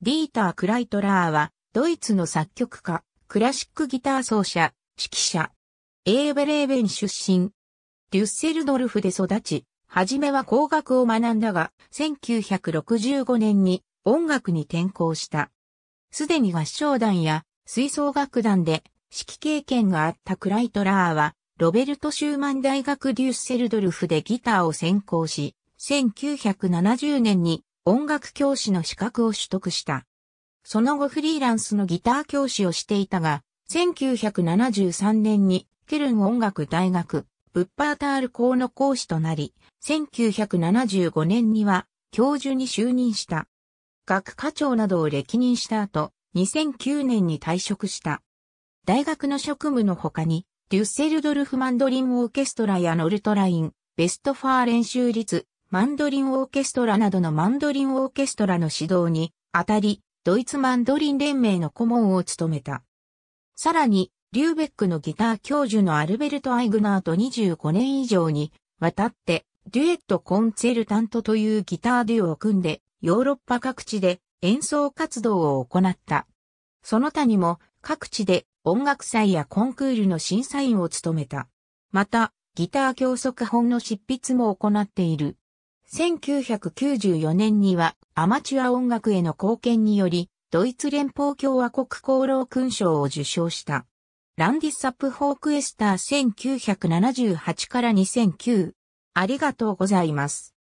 ディーター・クライトラーは、ドイツの作曲家、クラシックギター奏者、指揮者。エーベレーベン出身。デュッセルドルフで育ち、はじめは工学を学んだが、1965年に音楽に転校した。すでに合唱団や吹奏楽団で指揮経験があったクライトラーは、ロベルト・シューマン大学デュッセルドルフでギターを専攻し、1970年に音楽教師の資格を取得した。その後フリーランスのギター教師をしていたが、1973年にケルン音楽大学、ブッパータール校の講師となり、1975年には教授に就任した。学科長などを歴任した後、2009年に退職した。大学の職務の他に、デュッセルドルフマンドリンオーケストラやノルトライン、ベストファー練習率、マンドリンオーケストラなどのマンドリンオーケストラの指導に、あたり、ドイツマンドリン連盟の顧問を務めた。さらに、リューベックのギター教授のアルベルト・アイグナーと25年以上にわたって、デュエット・コンツェルタントというギターデュオを組んで、ヨーロッパ各地で演奏活動を行った。その他にも各地で音楽祭やコンクールの審査員を務めた。また、ギター教則本の執筆も行っている。1994年にはアマチュア音楽への貢献により、ドイツ連邦共和国功労勲章を受賞した。ランディサップホークエスター1978から2009。ありがとうございます。